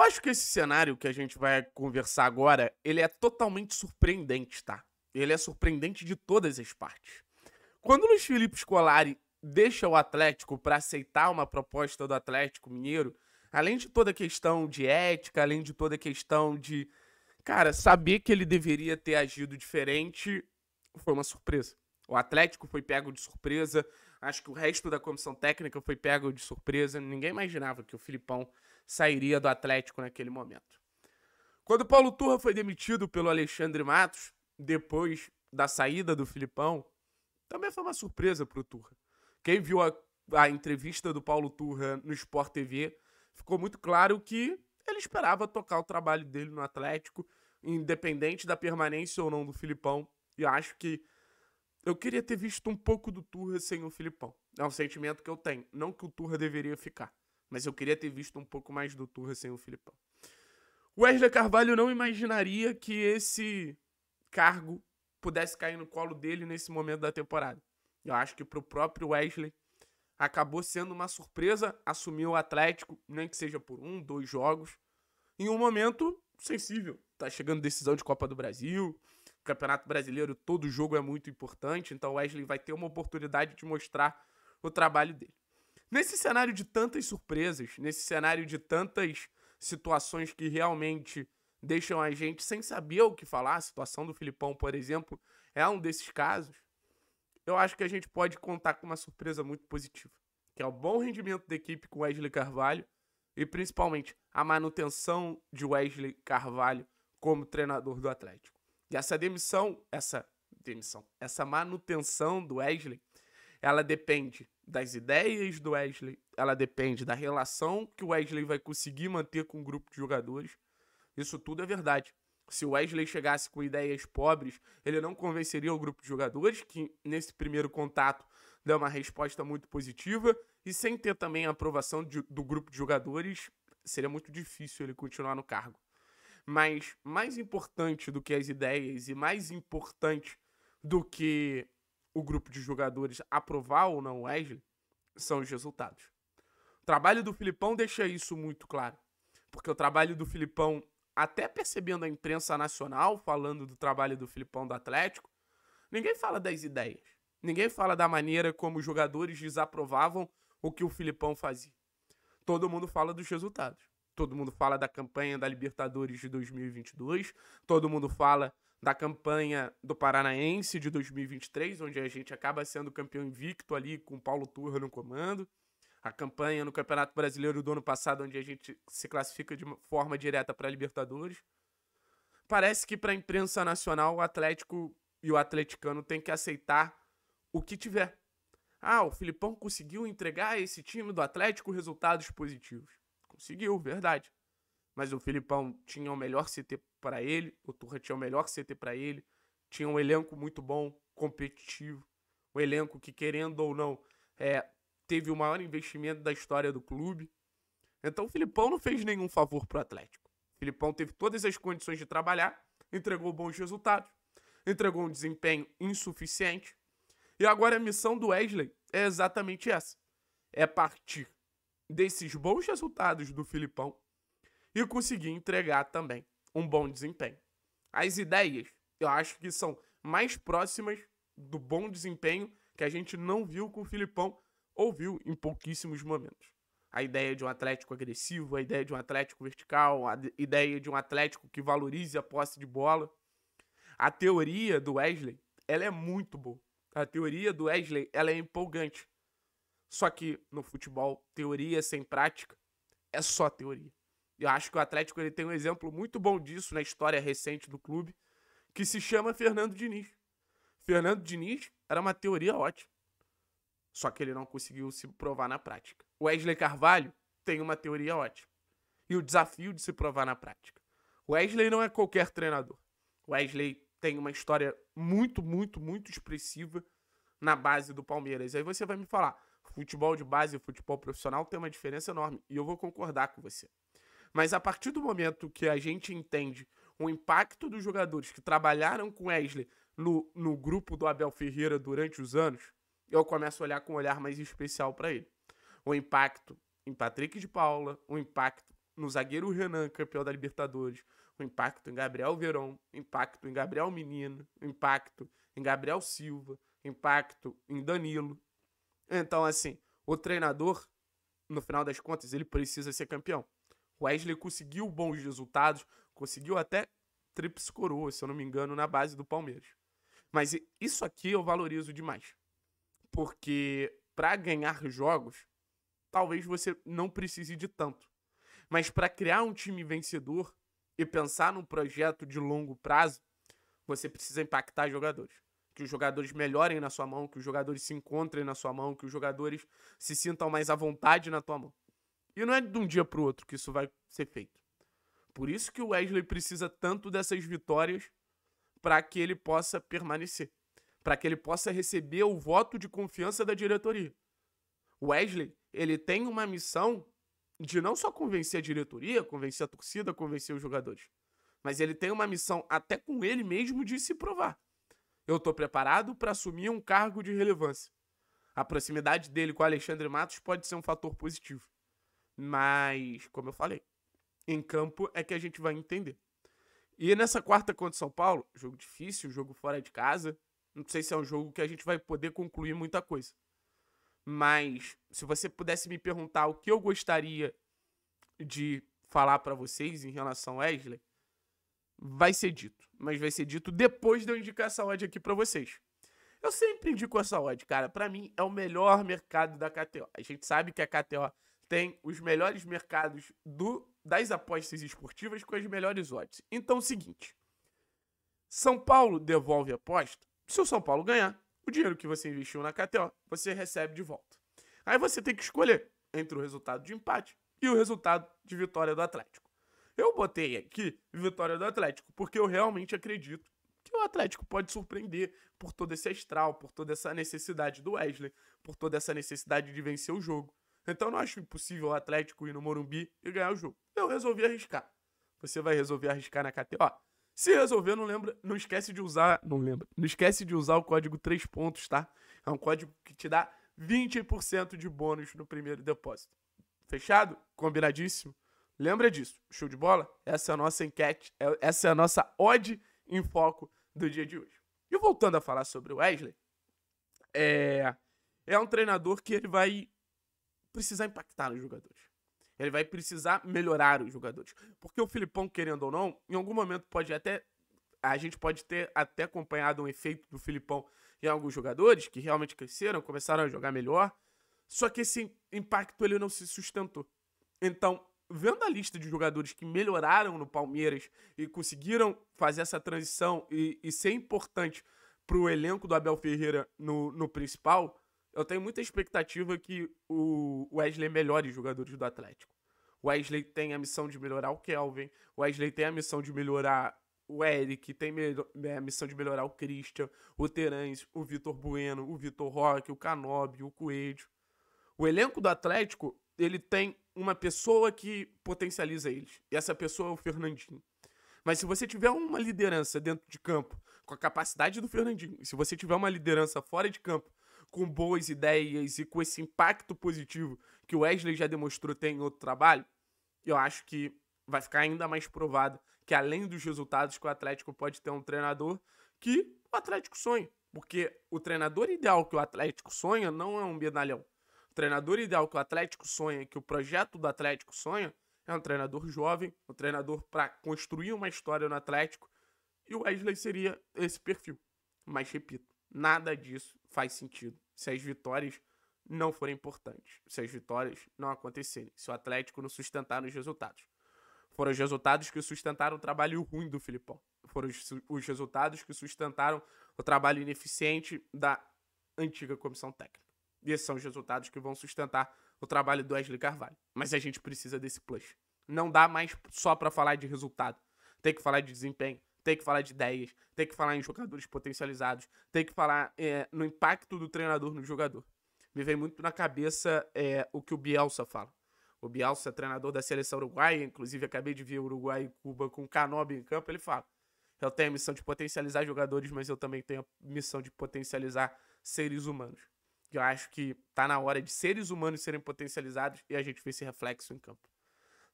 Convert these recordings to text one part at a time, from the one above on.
eu acho que esse cenário que a gente vai conversar agora, ele é totalmente surpreendente, tá? Ele é surpreendente de todas as partes. Quando o Luiz Felipe Scolari deixa o Atlético para aceitar uma proposta do Atlético Mineiro, além de toda a questão de ética, além de toda a questão de, cara, saber que ele deveria ter agido diferente, foi uma surpresa. O Atlético foi pego de surpresa, acho que o resto da comissão técnica foi pego de surpresa, ninguém imaginava que o Filipão sairia do Atlético naquele momento. Quando Paulo Turra foi demitido pelo Alexandre Matos, depois da saída do Filipão, também foi uma surpresa para o Turra. Quem viu a, a entrevista do Paulo Turra no Sport TV, ficou muito claro que ele esperava tocar o trabalho dele no Atlético, independente da permanência ou não do Filipão. E acho que eu queria ter visto um pouco do Turra sem o Filipão. É um sentimento que eu tenho. Não que o Turra deveria ficar, mas eu queria ter visto um pouco mais do Turra sem o Filipão. Wesley Carvalho não imaginaria que esse cargo pudesse cair no colo dele nesse momento da temporada. Eu acho que pro próprio Wesley acabou sendo uma surpresa assumir o Atlético, nem que seja por um, dois jogos, em um momento sensível. Tá chegando decisão de Copa do Brasil, Campeonato Brasileiro, todo jogo é muito importante, então o Wesley vai ter uma oportunidade de mostrar o trabalho dele. Nesse cenário de tantas surpresas, nesse cenário de tantas situações que realmente deixam a gente sem saber o que falar, a situação do Filipão, por exemplo, é um desses casos. Eu acho que a gente pode contar com uma surpresa muito positiva, que é o bom rendimento da equipe com Wesley Carvalho e principalmente a manutenção de Wesley Carvalho como treinador do Atlético. E essa demissão, essa demissão, essa manutenção do Wesley ela depende das ideias do Wesley, ela depende da relação que o Wesley vai conseguir manter com o grupo de jogadores. Isso tudo é verdade. Se o Wesley chegasse com ideias pobres, ele não convenceria o grupo de jogadores, que nesse primeiro contato deu uma resposta muito positiva, e sem ter também a aprovação de, do grupo de jogadores, seria muito difícil ele continuar no cargo. Mas mais importante do que as ideias e mais importante do que o grupo de jogadores aprovar ou não o Wesley são os resultados. O trabalho do Filipão deixa isso muito claro. Porque o trabalho do Filipão, até percebendo a imprensa nacional falando do trabalho do Filipão do Atlético, ninguém fala das ideias. Ninguém fala da maneira como os jogadores desaprovavam o que o Filipão fazia. Todo mundo fala dos resultados. Todo mundo fala da campanha da Libertadores de 2022. Todo mundo fala da campanha do Paranaense de 2023, onde a gente acaba sendo campeão invicto ali com Paulo Turra no comando. A campanha no Campeonato Brasileiro do ano passado, onde a gente se classifica de forma direta para a Libertadores. Parece que para a imprensa nacional o Atlético e o atleticano têm que aceitar o que tiver. Ah, o Filipão conseguiu entregar a esse time do Atlético resultados positivos. Conseguiu, verdade mas o Filipão tinha o melhor CT para ele, o Turra tinha o melhor CT para ele, tinha um elenco muito bom, competitivo, um elenco que, querendo ou não, é, teve o maior investimento da história do clube. Então o Filipão não fez nenhum favor para o Atlético. O Filipão teve todas as condições de trabalhar, entregou bons resultados, entregou um desempenho insuficiente. E agora a missão do Wesley é exatamente essa: é partir desses bons resultados do Filipão e conseguir entregar também um bom desempenho. As ideias, eu acho que são mais próximas do bom desempenho que a gente não viu com o Filipão ou viu em pouquíssimos momentos. A ideia de um Atlético agressivo, a ideia de um Atlético vertical, a ideia de um Atlético que valorize a posse de bola. A teoria do Wesley, ela é muito boa. A teoria do Wesley, ela é empolgante. Só que no futebol, teoria sem prática é só teoria. Eu acho que o Atlético ele tem um exemplo muito bom disso na história recente do clube, que se chama Fernando Diniz. Fernando Diniz era uma teoria ótima, só que ele não conseguiu se provar na prática. O Wesley Carvalho tem uma teoria ótima e o desafio de se provar na prática. O Wesley não é qualquer treinador. O Wesley tem uma história muito, muito, muito expressiva na base do Palmeiras. Aí você vai me falar, futebol de base e futebol profissional tem uma diferença enorme. E eu vou concordar com você. Mas a partir do momento que a gente entende o impacto dos jogadores que trabalharam com Wesley no, no grupo do Abel Ferreira durante os anos, eu começo a olhar com um olhar mais especial para ele. O impacto em Patrick de Paula, o impacto no zagueiro Renan, campeão da Libertadores, o impacto em Gabriel Verón, impacto em Gabriel Menino, impacto em Gabriel Silva, impacto em Danilo. Então, assim, o treinador, no final das contas, ele precisa ser campeão. Wesley conseguiu bons resultados, conseguiu até trips coroa, se eu não me engano, na base do Palmeiras. Mas isso aqui eu valorizo demais. Porque para ganhar jogos, talvez você não precise de tanto. Mas para criar um time vencedor e pensar num projeto de longo prazo, você precisa impactar jogadores. Que os jogadores melhorem na sua mão, que os jogadores se encontrem na sua mão, que os jogadores se sintam mais à vontade na tua mão. E não é de um dia para o outro que isso vai ser feito. Por isso que o Wesley precisa tanto dessas vitórias para que ele possa permanecer, para que ele possa receber o voto de confiança da diretoria. O Wesley, ele tem uma missão de não só convencer a diretoria, convencer a torcida, convencer os jogadores, mas ele tem uma missão até com ele mesmo de se provar. Eu estou preparado para assumir um cargo de relevância. A proximidade dele com o Alexandre Matos pode ser um fator positivo. Mas, como eu falei, em campo é que a gente vai entender. E nessa quarta contra o São Paulo, jogo difícil, jogo fora de casa. Não sei se é um jogo que a gente vai poder concluir muita coisa. Mas se você pudesse me perguntar o que eu gostaria de falar para vocês em relação a Wesley, vai ser dito, mas vai ser dito depois de eu indicar essa odd aqui para vocês. Eu sempre indico essa odd, cara. Para mim é o melhor mercado da KTO. A gente sabe que a KTO tem os melhores mercados do, das apostas esportivas com as melhores odds. Então, é seguinte: São Paulo devolve a aposta. Se o São Paulo ganhar, o dinheiro que você investiu na KTO, você recebe de volta. Aí você tem que escolher entre o resultado de empate e o resultado de vitória do Atlético. Eu botei aqui vitória do Atlético, porque eu realmente acredito que o Atlético pode surpreender por todo esse astral, por toda essa necessidade do Wesley, por toda essa necessidade de vencer o jogo. Então não acho impossível o Atlético ir no Morumbi e ganhar o jogo. Eu resolvi arriscar. Você vai resolver arriscar na KT. Ó, se resolver, não lembra, não esquece de usar, não lembra. Não esquece de usar o código 3 pontos, tá? É um código que te dá 20% de bônus no primeiro depósito. Fechado? Combinadíssimo? Lembra disso. Show de bola? Essa é a nossa enquete, é, essa é a nossa odd em foco do dia de hoje. E voltando a falar sobre o Wesley, é, é um treinador que ele vai precisar impactar os jogadores. Ele vai precisar melhorar os jogadores. Porque o Filipão, querendo ou não, em algum momento pode até. A gente pode ter até acompanhado um efeito do Filipão em alguns jogadores que realmente cresceram, começaram a jogar melhor. Só que esse impacto ele não se sustentou. Então, vendo a lista de jogadores que melhoraram no Palmeiras e conseguiram fazer essa transição e, e ser importante para o elenco do Abel Ferreira no, no principal, eu tenho muita expectativa que o Wesley melhore os jogadores do Atlético. O Wesley tem a missão de melhorar o Kelvin, o Wesley tem a missão de melhorar o Eric, tem né, a missão de melhorar o Christian, o Terence, o Vitor Bueno, o Vitor Roque, o Canobi, o Coelho. O elenco do Atlético, ele tem uma pessoa que potencializa eles. E essa pessoa é o Fernandinho. Mas se você tiver uma liderança dentro de campo, com a capacidade do Fernandinho, se você tiver uma liderança fora de campo, com boas ideias e com esse impacto positivo que o Wesley já demonstrou ter em outro trabalho, eu acho que vai ficar ainda mais provado que além dos resultados que o Atlético pode ter um treinador que o Atlético sonha. Porque o treinador ideal que o Atlético sonha não é um medalhão. O treinador ideal que o Atlético sonha, que o projeto do Atlético sonha, é um treinador jovem, um treinador para construir uma história no Atlético. E o Wesley seria esse perfil. Mas repito, Nada disso faz sentido se as vitórias não forem importantes, se as vitórias não acontecerem, se o Atlético não sustentar os resultados. Foram os resultados que sustentaram o trabalho ruim do Filipão. Foram os, os resultados que sustentaram o trabalho ineficiente da antiga comissão técnica. E esses são os resultados que vão sustentar o trabalho do Wesley Carvalho. Mas a gente precisa desse plus. Não dá mais só para falar de resultado. Tem que falar de desempenho tem que falar de ideias, tem que falar em jogadores potencializados, tem que falar é, no impacto do treinador no jogador. Me vem muito na cabeça é, o que o Bielsa fala. O Bielsa, treinador da seleção uruguaia, inclusive acabei de ver Uruguai e Cuba com o Canobi em campo, ele fala: Eu tenho a missão de potencializar jogadores, mas eu também tenho a missão de potencializar seres humanos. Eu acho que tá na hora de seres humanos serem potencializados e a gente vê esse reflexo em campo.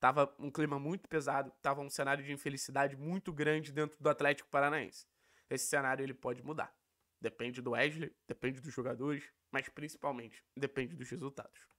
Tava um clima muito pesado, tava um cenário de infelicidade muito grande dentro do Atlético Paranaense. Esse cenário ele pode mudar. Depende do Wesley, depende dos jogadores, mas principalmente depende dos resultados.